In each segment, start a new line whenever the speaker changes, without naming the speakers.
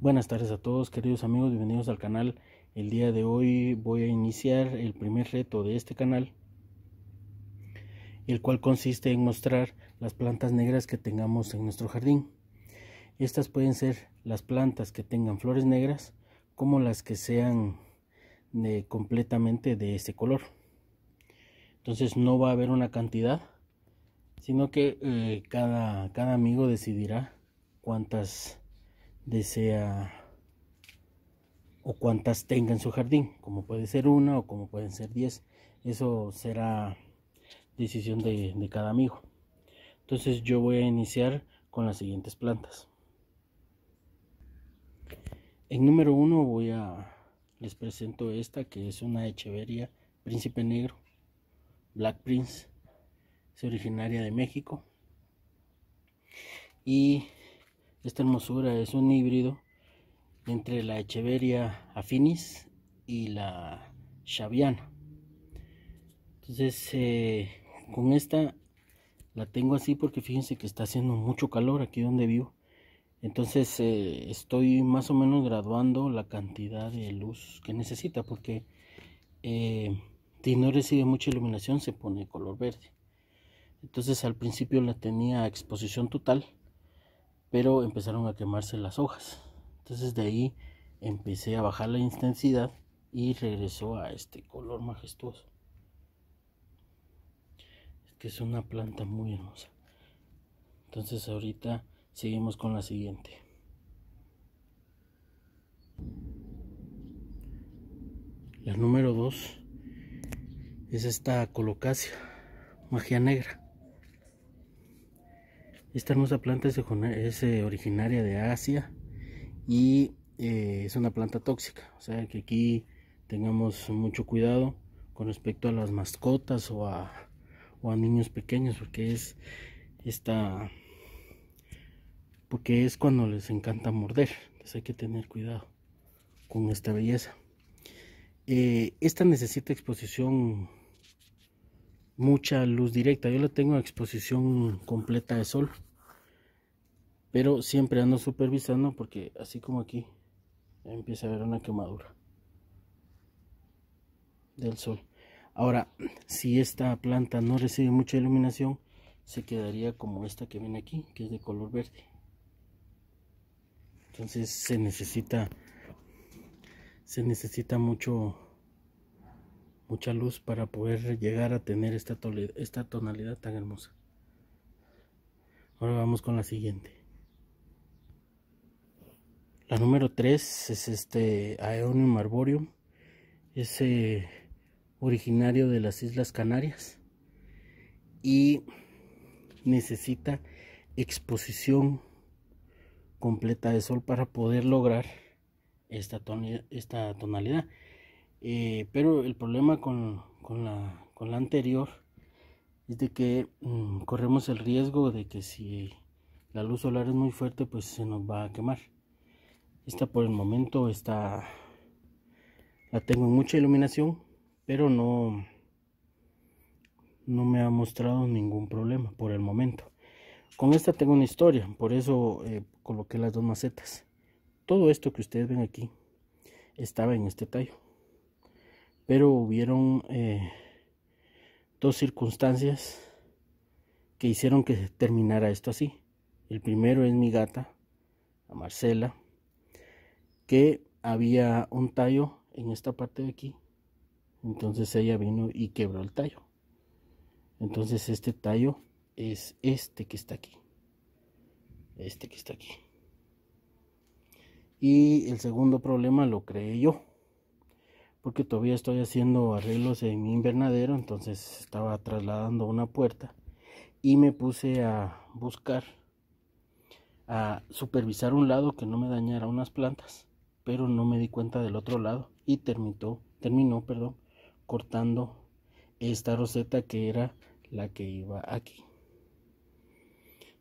Buenas tardes a todos, queridos amigos, bienvenidos al canal. El día de hoy voy a iniciar el primer reto de este canal, el cual consiste en mostrar las plantas negras que tengamos en nuestro jardín. Estas pueden ser las plantas que tengan flores negras como las que sean eh, completamente de ese color. Entonces no va a haber una cantidad, sino que eh, cada amigo decidirá cuántas desea o cuántas tenga en su jardín, como puede ser una o como pueden ser diez. Eso será decisión de, cada amigo. Entonces yo voy a iniciar con las siguientes plantas. En número uno voy a les presento esta que es una echeveria príncipe negro, Black Prince, es originaria de México y esta hermosura es un híbrido entre la Echeveria affinis y la Shaviana. Entonces, eh, con esta la tengo así porque fíjense que está haciendo mucho calor aquí donde vivo. Entonces, eh, estoy más o menos graduando la cantidad de luz que necesita porque eh, si no recibe mucha iluminación se pone color verde. Entonces, al principio la tenía a exposición total pero empezaron a quemarse las hojas. Entonces de ahí empecé a bajar la intensidad y regresó a este color majestuoso. Es que es una planta muy hermosa. Entonces ahorita seguimos con la siguiente. La número 2 es esta colocasia, magia negra. Esta hermosa planta es, eh, originaria de Asia y eh, es una planta tóxica. O sea que aquí tengamos mucho cuidado con respecto a las mascotas o a, niños pequeños porque es esta porque es cuando les encanta morder entonces hay que tener cuidado con esta belleza eh, esta necesita exposición mucha luz directa. Yo la tengo a exposición completa de sol. Pero siempre ando supervisando porque así como aquí empieza a haber una quemadura del sol. Ahora, si esta planta no recibe mucha iluminación, se quedaría como esta que viene aquí, que es de color verde. Entonces se necesita se necesita mucho mucha luz para poder llegar a tener esta, tonalidad tan hermosa. Ahora vamos con la siguiente. La número 3 es este Aeonium arboreum. Es originario de las Islas Canarias. Y necesita exposición completa de sol para poder lograr esta tonalidad. Eh, pero el problema con, la, anterior es de que mm, corremos el riesgo de que si la luz solar es muy fuerte pues se nos va a quemar. Esta por el momento está la tengo en mucha iluminación pero no no me ha mostrado ningún problema por el momento. Con esta tengo una historia, por eso eh, coloqué las dos macetas. Todo esto que ustedes ven aquí estaba en este tallo pero hubieron eh, dos circunstancias que hicieron que terminara esto así. El primero es mi gata, a Marcela, que había un tallo en esta parte de aquí. Entonces ella vino y quebró el tallo. Entonces este tallo es este que está aquí. Este que está aquí. Y el segundo problema lo creé yo porque todavía estoy haciendo arreglos en mi invernadero, entonces estaba trasladando una puerta y me puse a buscar, a supervisar un lado que no me dañara unas plantas, pero no me di cuenta del otro lado y terminó, terminó perdón, cortando esta roseta que era la que iba aquí.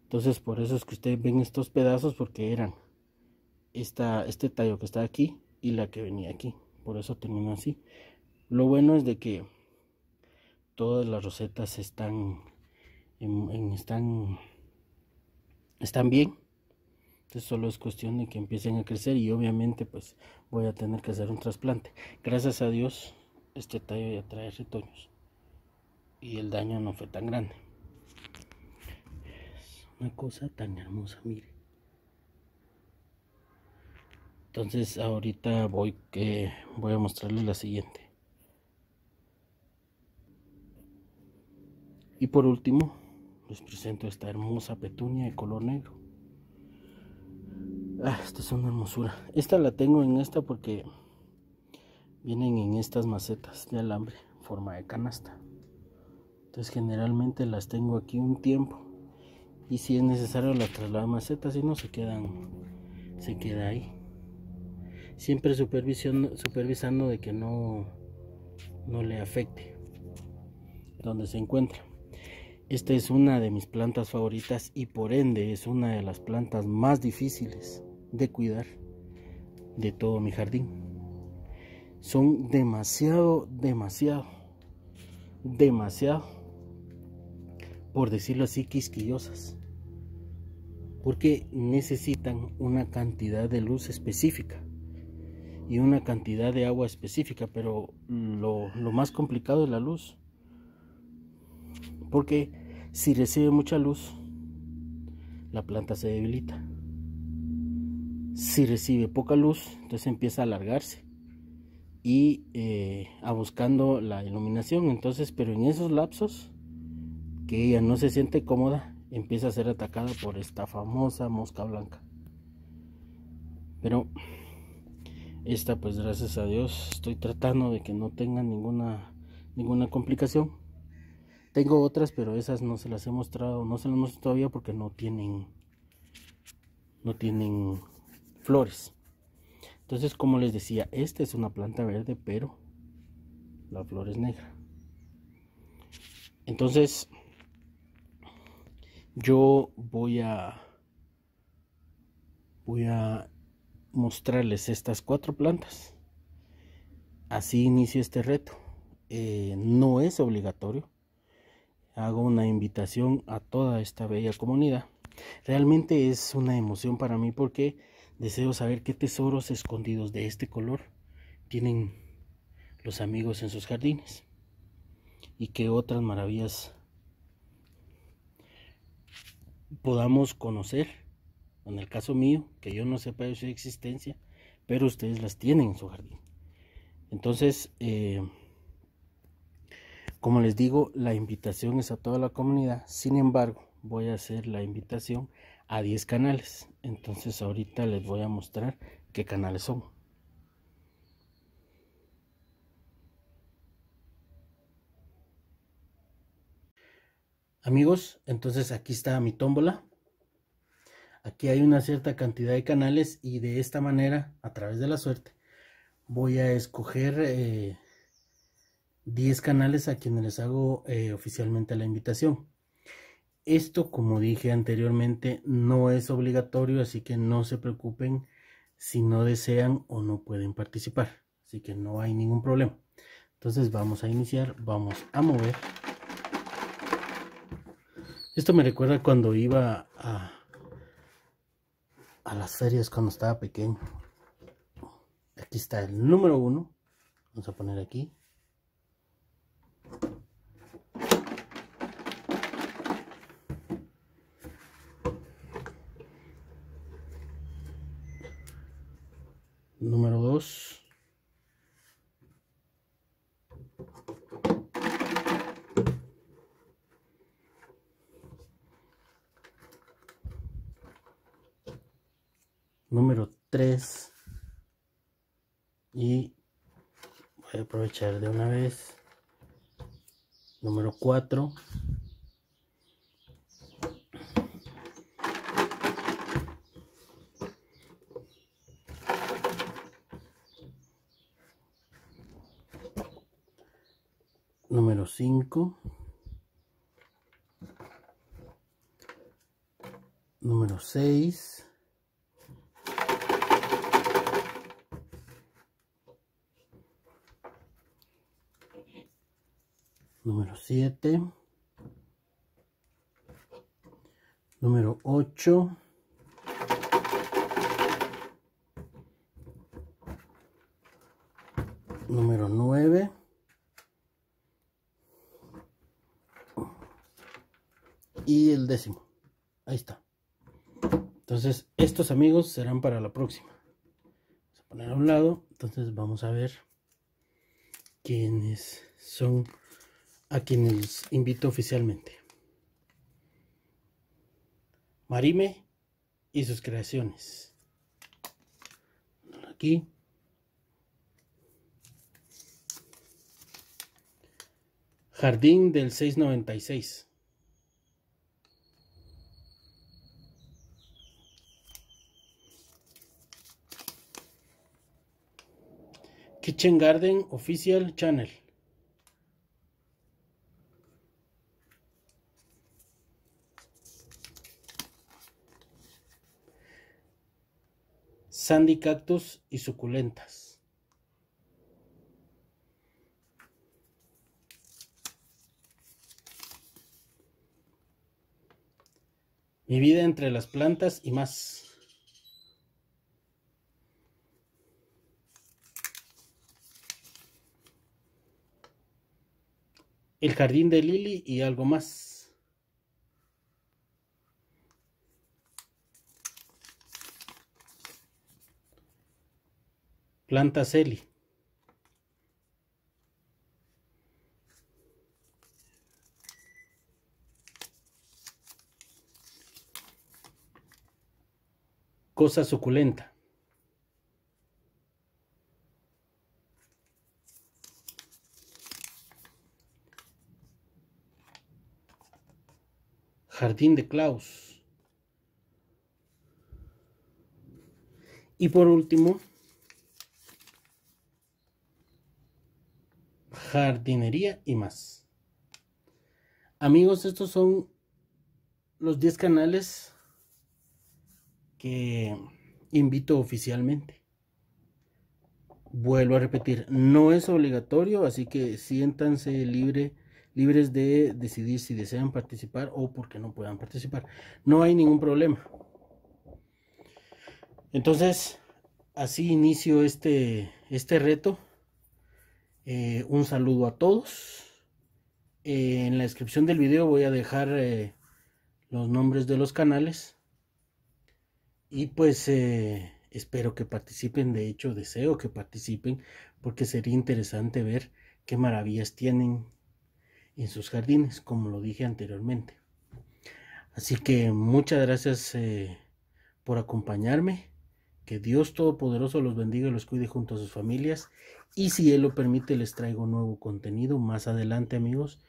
Entonces por eso es que ustedes ven estos pedazos porque eran este tallo que está aquí y la que venía aquí por eso terminó así. Lo bueno es de que todas las rosetas están, están, están bien. Entonces solo es cuestión de que empiecen a crecer y obviamente pues voy a tener que hacer un trasplante. Gracias a Dios este tallo ya trae retoños y el daño no fue tan grande. Es una cosa tan hermosa, mire entonces ahorita voy que voy a mostrarles la siguiente y por último les presento esta hermosa petunia de color negro ah, esta es una hermosura esta la tengo en esta porque vienen en estas macetas de alambre forma de canasta entonces generalmente las tengo aquí un tiempo y si es necesario las traslado a macetas si no se quedan se queda ahí siempre supervisando de que no, no le afecte donde se encuentra. Esta es una de mis plantas favoritas y por ende es una de las plantas más difíciles de cuidar de todo mi jardín. Son demasiado, demasiado, demasiado, por decirlo así, quisquillosas. Porque necesitan una cantidad de luz específica y una cantidad de agua específica, pero lo, más complicado es la luz. Porque si recibe mucha luz, la planta se debilita. Si recibe poca luz, entonces empieza a alargarse y eh, a buscando la iluminación. Entonces, pero en esos lapsos que ella no se siente cómoda, empieza a ser atacada por esta famosa mosca blanca. Pero esta pues gracias a Dios estoy tratando de que no tenga ninguna ninguna complicación tengo otras pero esas no se las he mostrado no se las mostrado todavía porque no tienen no tienen flores entonces como les decía esta es una planta verde pero la flor es negra entonces yo voy a voy a mostrarles estas cuatro plantas. Así inicio este reto. Eh, no es obligatorio. Hago una invitación a toda esta bella comunidad. Realmente es una emoción para mí porque deseo saber qué tesoros escondidos de este color tienen los amigos en sus jardines y qué otras maravillas podamos conocer en el caso mío, que yo no sepa de su existencia, pero ustedes las tienen en su jardín. Entonces, eh, como les digo, la invitación es a toda la comunidad. Sin embargo, voy a hacer la invitación a 10 canales. Entonces, ahorita les voy a mostrar qué canales son. Amigos, entonces aquí está mi tómbola aquí hay una cierta cantidad de canales y de esta manera a través de la suerte voy a escoger 10 eh, canales a quienes les hago eh, oficialmente la invitación esto como dije anteriormente no es obligatorio así que no se preocupen si no desean o no pueden participar así que no hay ningún problema entonces vamos a iniciar vamos a mover esto me recuerda cuando iba a a las series cuando estaba pequeño. Aquí está el número uno. Vamos a poner aquí. número 3 y voy a aprovechar de una vez número 4 número 5 número 6 número 7, número 8, número 9, y el décimo. Ahí está. Entonces, estos amigos serán para la próxima. Vamos a poner a un lado. Entonces, vamos a ver quiénes son a quienes invito oficialmente. Marime y sus creaciones. Aquí. Jardín del 696. Kitchen Garden Official Channel. sandy cactus y suculentas. Mi vida entre las plantas y más. El jardín de Lili y algo más. planta Celi. Cosa suculenta. Jardín de Klaus. Y por último, jardinería y más. Amigos, estos son los 10 canales que invito oficialmente. Vuelvo a repetir, no es obligatorio, así que siéntanse libre, libres de decidir si desean participar o porque no puedan participar. No hay ningún problema. Entonces, así inicio este, este reto eh, un saludo a todos. Eh, en la descripción del video voy a dejar eh, los nombres de los canales. Y pues espero que participen. De hecho, deseo que participen porque sería interesante ver qué maravillas tienen en sus jardines, como lo dije anteriormente. Así que muchas gracias por acompañarme. Que Dios Todopoderoso los bendiga y los cuide junto a sus familias. Y si Él lo permite, les traigo nuevo contenido más adelante, amigos.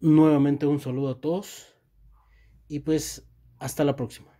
Nuevamente un saludo a todos. Y pues hasta la próxima.